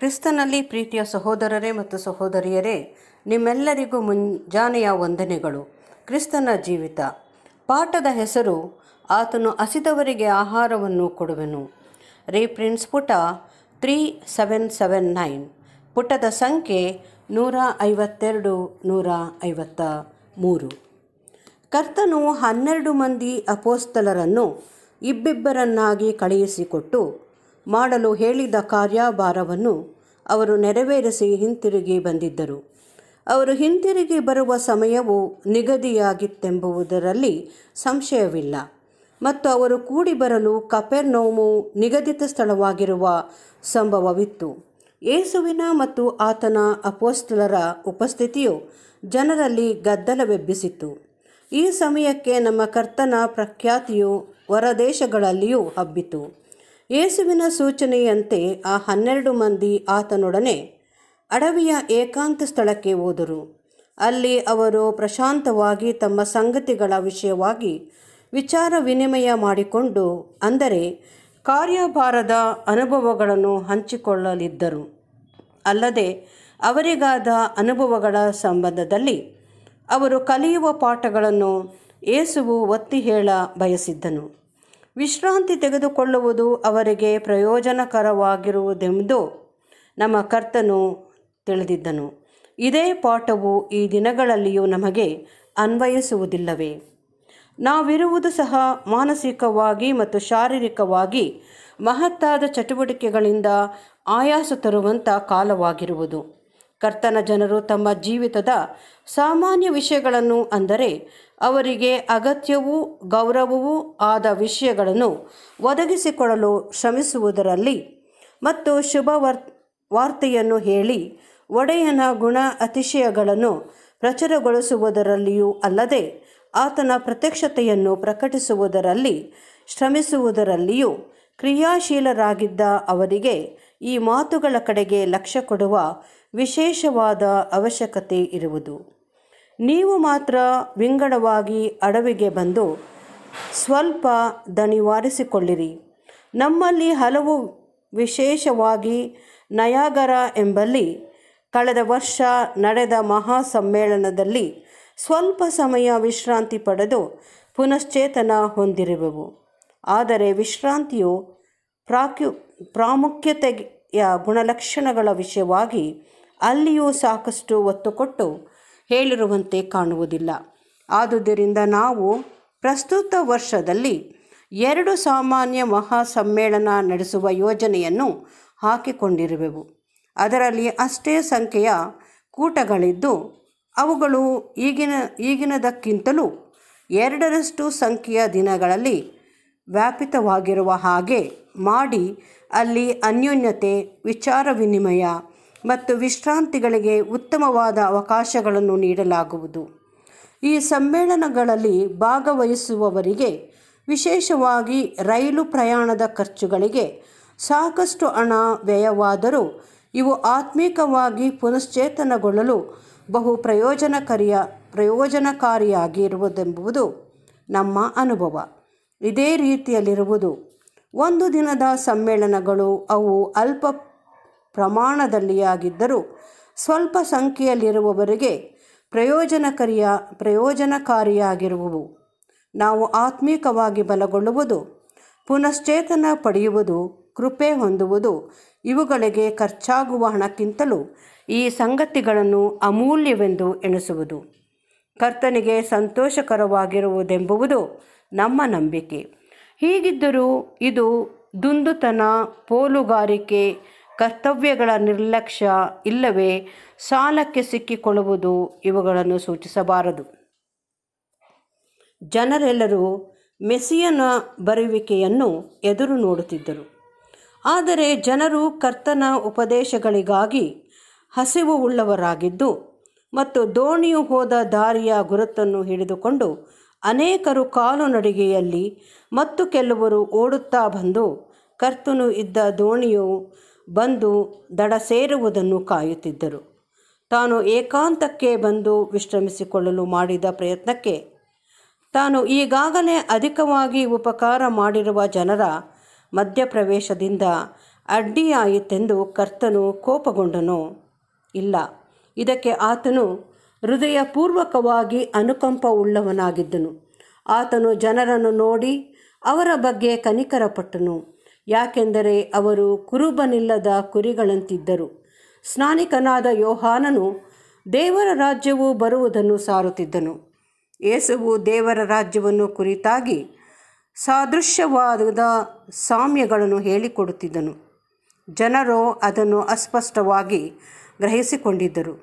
ಕ್ರಿಸ್ತನಲ್ಲಿ ಪ್ರೀತಿಯ ಸಹೋದರರೇ ಮತ್ತು ಸಹೋದರಿಯರೇ ನಿಮ್ಮೆಲ್ಲರಿಗೂ ಮುಂಜಾನೆಯ ವಂದನೆಗಳು ಕ್ರಿಸ್ತನ ಜೀವಿತ ಪಾಠದ ಹೆಸರು ಆತನು ಹಸಿದವರಿಗೆ ಆಹಾರವನ್ನು ಕೊಡುವೆನು ರೀಪ್ರಿನ್ಸ್ ಪುಟ ತ್ರೀ ಸೆವೆನ್ ಸೆವೆನ್ ನೈನ್ ಪುಟದ ಸಂಖ್ಯೆ ನೂರ ಐವತ್ತೆರಡು ನೂರ ಐವತ್ತ ಮೂರು ಕರ್ತನು ಹನ್ನೆರಡು ಮಂದಿ ಅಪೋಸ್ತಲರನ್ನು ಇಬ್ಬಿಬ್ಬರನ್ನಾಗಿ ಕಳುಹಿಸಿಕೊಟ್ಟು ಮಾಡಲು ಹೇಳಿದ ಕಾರ್ಯಭಾರವನ್ನು ಅವರು ನೆರವೇರಿಸಿ ಹಿಂತಿರುಗಿ ಬಂದಿದ್ದರು ಅವರು ಹಿಂತಿರುಗಿ ಬರುವ ಸಮಯವು ನಿಗದಿಯಾಗಿತ್ತೆಂಬುದರಲ್ಲಿ ಸಂಶಯವಿಲ್ಲ ಮತ್ತು ಅವರು ಕೂಡಿ ಬರಲು ಕಪೆರ್ನೋಮು ನಿಗದಿತ ಸ್ಥಳವಾಗಿರುವ ಸಂಭವವಿತ್ತು ಯೇಸುವಿನ ಮತ್ತು ಆತನ ಅಪೋಸ್ತಲರ ಉಪಸ್ಥಿತಿಯು ಜನರಲ್ಲಿ ಗದ್ದಲವೆಬ್ಬಿಸಿತು ಈ ಸಮಯಕ್ಕೆ ನಮ್ಮ ಕರ್ತನ ಪ್ರಖ್ಯಾತಿಯು ಹೊರದೇಶಗಳಲ್ಲಿಯೂ ಹಬ್ಬಿತು ಯೇಸುವಿನ ಸೂಚನೆಯಂತೆ ಆ ಹನ್ನೆರಡು ಮಂದಿ ಆತನೊಡನೆ ಅಡವಿಯ ಏಕಾಂತ ಸ್ಥಳಕ್ಕೆ ಹೋದರು ಅಲ್ಲಿ ಅವರು ಪ್ರಶಾಂತವಾಗಿ ತಮ್ಮ ಸಂಗತಿಗಳ ವಿಷಯವಾಗಿ ವಿಚಾರ ವಿನಿಮಯ ಮಾಡಿಕೊಂಡು ಅಂದರೆ ಕಾರ್ಯಭಾರದ ಅನುಭವಗಳನ್ನು ಹಂಚಿಕೊಳ್ಳಲಿದ್ದರು ಅಲ್ಲದೆ ಅವರಿಗಾದ ಅನುಭವಗಳ ಸಂಬಂಧದಲ್ಲಿ ಅವರು ಕಲಿಯುವ ಪಾಠಗಳನ್ನು ಏಸುವು ಒತ್ತಿ ಹೇಳ ಬಯಸಿದ್ದನು ವಿಶ್ರಾಂತಿ ತೆಗೆದುಕೊಳ್ಳುವುದು ಅವರಿಗೆ ಪ್ರಯೋಜನಕರವಾಗಿರುವುದೆಂದು ನಮ್ಮ ಕರ್ತನು ತಿಳಿದಿದ್ದನು ಇದೇ ಪಾಠವು ಈ ದಿನಗಳಲ್ಲಿಯೂ ನಮಗೆ ಅನ್ವಯಿಸುವುದಿಲ್ಲವೇ ನಾವಿರುವುದು ಸಹ ಮಾನಸಿಕವಾಗಿ ಮತ್ತು ಶಾರೀರಿಕವಾಗಿ ಮಹತ್ತಾದ ಚಟುವಟಿಕೆಗಳಿಂದ ಆಯಾಸ ತರುವಂಥ ಕಾಲವಾಗಿರುವುದು ಕರ್ತನ ಜನರು ತಮ್ಮ ಜೀವಿತದ ಸಾಮಾನ್ಯ ವಿಷಯಗಳನ್ನು ಅಂದರೆ ಅವರಿಗೆ ಅಗತ್ಯವೂ ಗೌರವವೂ ಆದ ವಿಷಯಗಳನ್ನು ಒದಗಿಸಿಕೊಡಲು ಶ್ರಮಿಸುವುದರಲ್ಲಿ ಮತ್ತು ಶುಭ ವಾರ್ತೆಯನ್ನು ಹೇಳಿ ಒಡೆಯನ ಗುಣ ಅತಿಶಯಗಳನ್ನು ಪ್ರಚುರಗೊಳಿಸುವುದರಲ್ಲಿಯೂ ಅಲ್ಲದೆ ಆತನ ಪ್ರತ್ಯಕ್ಷತೆಯನ್ನು ಪ್ರಕಟಿಸುವುದರಲ್ಲಿ ಶ್ರಮಿಸುವುದರಲ್ಲಿಯೂ ಕ್ರಿಯಾಶೀಲರಾಗಿದ್ದ ಅವರಿಗೆ ಈ ಮಾತುಗಳ ಕಡೆಗೆ ಲಕ್ಷ್ಯ ಕೊಡುವ ವಿಶೇಷವಾದ ಅವಶ್ಯಕತೆ ಇರುವುದು ನೀವು ಮಾತ್ರ ವಿಂಗಡವಾಗಿ ಅಡವಿಗೆ ಬಂದು ಸ್ವಲ್ಪ ದಣಿವಾರಿಸಿಕೊಳ್ಳಿರಿ ನಮ್ಮಲ್ಲಿ ಹಲವು ವಿಶೇಷವಾಗಿ ನಯಾಗರ ಎಂಬಲ್ಲಿ ಕಳೆದ ವರ್ಷ ನಡೆದ ಮಹಾ ಸಮ್ಮೇಳನದಲ್ಲಿ ಸ್ವಲ್ಪ ಸಮಯ ವಿಶ್ರಾಂತಿ ಪಡೆದು ಪುನಶ್ಚೇತನ ಹೊಂದಿರುವೆವು ಆದರೆ ವಿಶ್ರಾಂತಿಯು ಪ್ರಾಕ್ಯು ಪ್ರಾಮುಖ್ಯತೆಯ ಗುಣಲಕ್ಷಣಗಳ ವಿಷಯವಾಗಿ ಅಲ್ಲಿಯೂ ಸಾಕಷ್ಟು ಒತ್ತು ಕೊಟ್ಟು ಹೇಳಿರುವಂತೆ ಕಾಣುವುದಿಲ್ಲ ಆದುದರಿಂದ ನಾವು ಪ್ರಸ್ತುತ ವರ್ಷದಲ್ಲಿ ಎರಡು ಸಾಮಾನ್ಯ ಮಹಾ ಸಮ್ಮೇಳನ ನಡೆಸುವ ಯೋಜನೆಯನ್ನು ಹಾಕಿಕೊಂಡಿರುವೆವು ಅದರಲ್ಲಿ ಅಷ್ಟೇ ಸಂಖ್ಯೆಯ ಕೂಟಗಳಿದ್ದು ಅವುಗಳು ಈಗಿನ ಈಗಿನದಕ್ಕಿಂತಲೂ ಎರಡರಷ್ಟು ಸಂಖ್ಯೆಯ ದಿನಗಳಲ್ಲಿ ವ್ಯಾಪಿತವಾಗಿರುವ ಹಾಗೆ ಮಾಡಿ ಅಲ್ಲಿ ಅನ್ಯೋನ್ಯತೆ ವಿಚಾರ ವಿನಿಮಯ ಮತ್ತು ವಿಶ್ರಾಂತಿಗಳಿಗೆ ಉತ್ತಮವಾದ ಅವಕಾಶಗಳನ್ನು ನೀಡಲಾಗುವುದು ಈ ಸಮ್ಮೇಳನಗಳಲ್ಲಿ ಭಾಗವಹಿಸುವವರಿಗೆ ವಿಶೇಷವಾಗಿ ರೈಲು ಪ್ರಯಾಣದ ಖರ್ಚುಗಳಿಗೆ ಸಾಕಷ್ಟು ಹಣ ವ್ಯಯವಾದರೂ ಇವು ಆತ್ಮಿಕವಾಗಿ ಪುನಶ್ಚೇತನಗೊಳ್ಳಲು ಬಹು ಪ್ರಯೋಜನಕರಿಯ ಪ್ರಯೋಜನಕಾರಿಯಾಗಿರುವುದೆಂಬುದು ನಮ್ಮ ಅನುಭವ ಇದೇ ರೀತಿಯಲ್ಲಿರುವುದು ಒಂದು ದಿನದ ಸಮ್ಮೇಳನಗಳು ಅವು ಅಲ್ಪ ಪ್ರಮಾಣದಲ್ಲಿಯಾಗಿದ್ದರೂ ಸ್ವಲ್ಪ ಸಂಖ್ಯೆಯಲ್ಲಿರುವವರಿಗೆ ಪ್ರಯೋಜನಕರಿಯ ಪ್ರಯೋಜನಕಾರಿಯಾಗಿರುವವು ನಾವು ಆತ್ಮೀಕವಾಗಿ ಬಲಗೊಳ್ಳುವುದು ಪುನಶ್ಚೇತನ ಪಡೆಯುವುದು ಕೃಪೆ ಹೊಂದುವುದು ಇವುಗಳಿಗೆ ಖರ್ಚಾಗುವ ಹಣಕ್ಕಿಂತಲೂ ಈ ಸಂಗತಿಗಳನ್ನು ಅಮೂಲ್ಯವೆಂದು ಎಣಿಸುವುದು ಕರ್ತನಿಗೆ ಸಂತೋಷಕರವಾಗಿರುವುದೆಂಬುವುದು ನಮ್ಮ ನಂಬಿಕೆ ಹೀಗಿದ್ದರೂ ಇದು ದುಂದುತನ ಪೋಲುಗಾರಿಕೆ ಕರ್ತವ್ಯಗಳ ನಿರ್ಲಕ್ಷ್ಯ ಇಲ್ಲವೇ ಸಾಲಕ್ಕೆ ಸಿಕ್ಕಿಕೊಳ್ಳುವುದು ಇವುಗಳನ್ನು ಸೂಚಿಸಬಾರದು ಜನರೆಲ್ಲರೂ ಮೆಸಿಯನ ಬರುವಿಕೆಯನ್ನು ಎದುರು ನೋಡುತ್ತಿದ್ದರು ಆದರೆ ಜನರು ಕರ್ತನ ಉಪದೇಶಗಳಿಗಾಗಿ ಹಸಿವು ಉಳ್ಳವರಾಗಿದ್ದು ಮತ್ತು ದೋಣಿಯು ಹೋದ ದಾರಿಯ ಗುರುತನ್ನು ಹಿಡಿದುಕೊಂಡು ಅನೇಕರು ಕಾಲುನಡಿಗೆಯಲ್ಲಿ ಮತ್ತು ಕೆಲವರು ಓಡುತ್ತಾ ಬಂದು ಕರ್ತನು ಇದ್ದ ದೋಣಿಯು ಬಂದು ದಡ ಸೇರುವುದನ್ನು ಕಾಯುತ್ತಿದ್ದರು ತಾನು ಏಕಾಂತಕ್ಕೆ ಬಂದು ವಿಶ್ರಮಿಸಿಕೊಳ್ಳಲು ಮಾಡಿದ ಪ್ರಯತ್ನಕ್ಕೆ ತಾನು ಈಗಾಗಲೇ ಅಧಿಕವಾಗಿ ಉಪಕಾರ ಮಾಡಿರುವ ಜನರ ಮಧ್ಯಪ್ರವೇಶದಿಂದ ಅಡ್ಡಿಯಾಯಿತೆಂದು ಕರ್ತನು ಕೋಪಗೊಂಡನು ಇಲ್ಲ ಇದಕ್ಕೆ ಆತನು ಹೃದಯಪೂರ್ವಕವಾಗಿ ಅನುಕಂಪ ಉಳ್ಳವನಾಗಿದ್ದನು ಆತನು ಜನರನ್ನು ನೋಡಿ ಅವರ ಬಗ್ಗೆ ಕನಿಕರಪಟ್ಟನು ಯಾಕೆಂದರೆ ಅವರು ಕುರುಬನಿಲ್ಲದ ಕುರಿಗಳಂತಿದ್ದರು ಸ್ನಾನಿಕನಾದ ಯೋಹಾನನು ದೇವರ ರಾಜ್ಯವು ಬರುವುದನ್ನು ಸಾರುತ್ತಿದ್ದನು ಯೇಸುವು ದೇವರ ರಾಜ್ಯವನ್ನು ಕುರಿತಾಗಿ ಸಾದೃಶ್ಯವಾದ ಸಾಮ್ಯಗಳನ್ನು ಹೇಳಿಕೊಡುತ್ತಿದ್ದನು ಜನರು ಅದನ್ನು ಅಸ್ಪಷ್ಟವಾಗಿ ಗ್ರಹಿಸಿಕೊಂಡಿದ್ದರು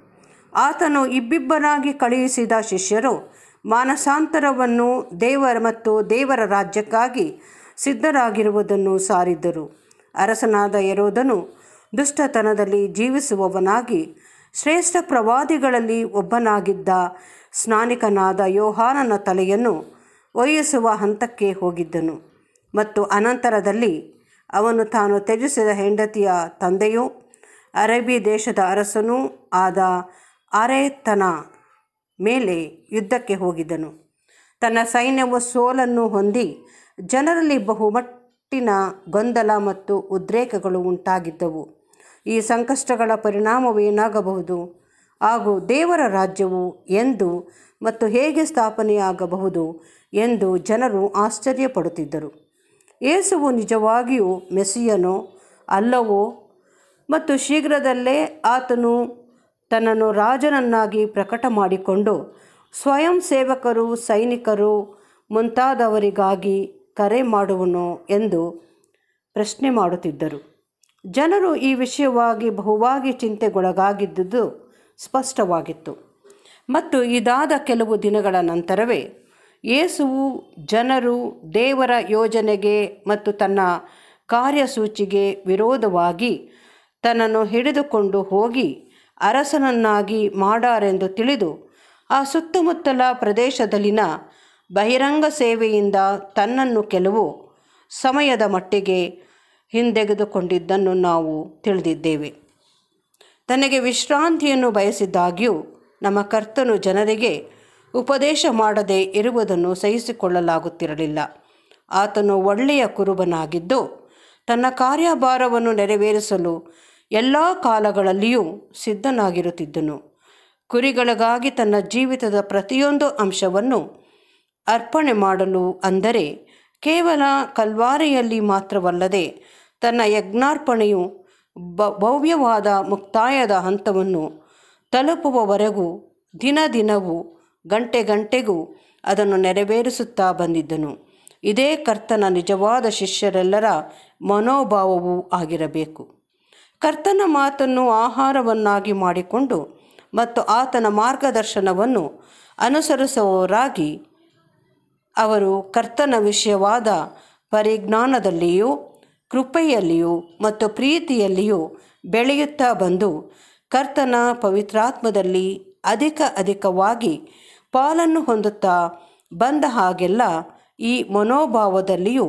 ಆತನು ಇಬ್ಬಿಬ್ಬರಾಗಿ ಕಳುಹಿಸಿದ ಶಿಷ್ಯರು ಮಾನಸಾಂತರವನ್ನು ದೇವರ ಮತ್ತು ದೇವರ ರಾಜ್ಯಕ್ಕಾಗಿ ಸಿದ್ಧರಾಗಿರುವುದನ್ನು ಸಾರಿದ್ದರು ಅರಸನಾದ ಯರೋದನು ದುಷ್ಟತನದಲ್ಲಿ ಜೀವಿಸುವವನಾಗಿ ಶ್ರೇಷ್ಠ ಪ್ರವಾದಿಗಳಲ್ಲಿ ಒಬ್ಬನಾಗಿದ್ದ ಸ್ನಾನಿಕನಾದ ಯೋಹಾನನ ತಲೆಯನ್ನು ಒಯ್ಯಿಸುವ ಹಂತಕ್ಕೆ ಹೋಗಿದ್ದನು ಮತ್ತು ಅನಂತರದಲ್ಲಿ ಅವನು ತಾನು ತ್ಯಜಿಸಿದ ಹೆಂಡತಿಯ ತಂದೆಯೂ ಅರೇಬಿ ದೇಶದ ಅರಸನೂ ಆದ ಅರೇತನ ಮೇಲೆ ಯುದ್ಧಕ್ಕೆ ಹೋಗಿದ್ದನು ತನ್ನ ಸೈನ್ಯವು ಸೋಲನ್ನು ಹೊಂದಿ ಜನರಲ್ಲಿ ಬಹುಮಟ್ಟಿನ ಗೊಂದಲ ಮತ್ತು ಉದ್ರೇಕಗಳು ಉಂಟಾಗಿದ್ದವು ಈ ಸಂಕಷ್ಟಗಳ ಪರಿಣಾಮವೇನಾಗಬಹುದು ಹಾಗೂ ದೇವರ ರಾಜ್ಯವು ಎಂದು ಮತ್ತು ಹೇಗೆ ಸ್ಥಾಪನೆಯಾಗಬಹುದು ಎಂದು ಜನರು ಆಶ್ಚರ್ಯಪಡುತ್ತಿದ್ದರು ಏಸುವು ನಿಜವಾಗಿಯೂ ಮೆಸ್ಸಿಯನೋ ಅಲ್ಲವೋ ಮತ್ತು ಶೀಘ್ರದಲ್ಲೇ ಆತನು ತನ್ನನ್ನು ರಾಜನನ್ನಾಗಿ ಪ್ರಕಟ ಮಾಡಿಕೊಂಡು ಸ್ವಯಂ ಸೇವಕರು ಸೈನಿಕರು ಮುಂತಾದವರಿಗಾಗಿ ಕರೆ ಮಾಡುವನು ಎಂದು ಪ್ರಶ್ನೆ ಮಾಡುತ್ತಿದ್ದರು ಜನರು ಈ ವಿಷಯವಾಗಿ ಬಹುವಾಗಿ ಚಿಂತೆಗೊಳಗಾಗಿದ್ದುದು ಸ್ಪಷ್ಟವಾಗಿತ್ತು ಮತ್ತು ಇದಾದ ಕೆಲವು ದಿನಗಳ ನಂತರವೇ ಯೇಸುವು ಜನರು ದೇವರ ಯೋಜನೆಗೆ ಮತ್ತು ತನ್ನ ಕಾರ್ಯಸೂಚಿಗೆ ವಿರೋಧವಾಗಿ ತನ್ನನ್ನು ಹಿಡಿದುಕೊಂಡು ಹೋಗಿ ಅರಸನನ್ನಾಗಿ ಮಾಡಾರೆಂದು ತಿಳಿದು ಆ ಸುತ್ತಮುತ್ತಲ ಪ್ರದೇಶದಲ್ಲಿನ ಬಹಿರಂಗ ಸೇವೆಯಿಂದ ತನ್ನನ್ನು ಕೆಲವು ಸಮಯದ ಮಟ್ಟಿಗೆ ಹಿಂದೆಗೆದುಕೊಂಡಿದ್ದನ್ನು ನಾವು ತಿಳಿದಿದ್ದೇವೆ ತನಗೆ ವಿಶ್ರಾಂತಿಯನ್ನು ಬಯಸಿದ್ದಾಗ್ಯೂ ನಮ್ಮ ಕರ್ತನು ಜನರಿಗೆ ಉಪದೇಶ ಮಾಡದೆ ಇರುವುದನ್ನು ಸಹಿಸಿಕೊಳ್ಳಲಾಗುತ್ತಿರಲಿಲ್ಲ ಆತನು ಒಳ್ಳೆಯ ಕುರುಬನಾಗಿದ್ದು ತನ್ನ ಕಾರ್ಯಭಾರವನ್ನು ನೆರವೇರಿಸಲು ಎಲ್ಲ ಕಾಲಗಳಲ್ಲಿಯೂ ಸಿದ್ಧನಾಗಿರುತ್ತಿದ್ದನು ಕುರಿಗಳಿಗಾಗಿ ತನ್ನ ಜೀವಿತದ ಪ್ರತಿಯೊಂದು ಅಂಶವನ್ನು ಅರ್ಪಣೆ ಮಾಡಲು ಅಂದರೆ ಕೇವಲ ಕಲ್ವಾರಿಯಲ್ಲಿ ಮಾತ್ರವಲ್ಲದೆ ತನ್ನ ಯಜ್ಞಾರ್ಪಣೆಯು ಭವ್ಯವಾದ ಮುಕ್ತಾಯದ ಹಂತವನ್ನು ತಲುಪುವವರೆಗೂ ದಿನ ದಿನವೂ ಗಂಟೆ ಗಂಟೆಗೂ ಅದನ್ನು ನೆರವೇರಿಸುತ್ತಾ ಬಂದಿದ್ದನು ಇದೇ ಕರ್ತನ ನಿಜವಾದ ಶಿಷ್ಯರೆಲ್ಲರ ಮನೋಭಾವವೂ ಆಗಿರಬೇಕು ಕರ್ತನ ಮಾತನ್ನು ಆಹಾರವನ್ನಾಗಿ ಮಾಡಿಕೊಂಡು ಮತ್ತು ಆತನ ಮಾರ್ಗದರ್ಶನವನ್ನು ಅನುಸರಿಸುವವರಾಗಿ ಅವರು ಕರ್ತನ ವಿಷಯವಾದ ಪರಿಜ್ಞಾನದಲ್ಲಿಯೂ ಕೃಪೆಯಲ್ಲಿಯೂ ಮತ್ತು ಪ್ರೀತಿಯಲ್ಲಿಯೂ ಬೆಳೆಯುತ್ತಾ ಬಂದು ಕರ್ತನ ಪವಿತ್ರಾತ್ಮದಲ್ಲಿ ಅಧಿಕ ಅಧಿಕವಾಗಿ ಪಾಲನ್ನು ಹೊಂದುತ್ತಾ ಬಂದ ಹಾಗೆಲ್ಲ ಈ ಮನೋಭಾವದಲ್ಲಿಯೂ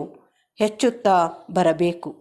ಹೆಚ್ಚುತ್ತಾ ಬರಬೇಕು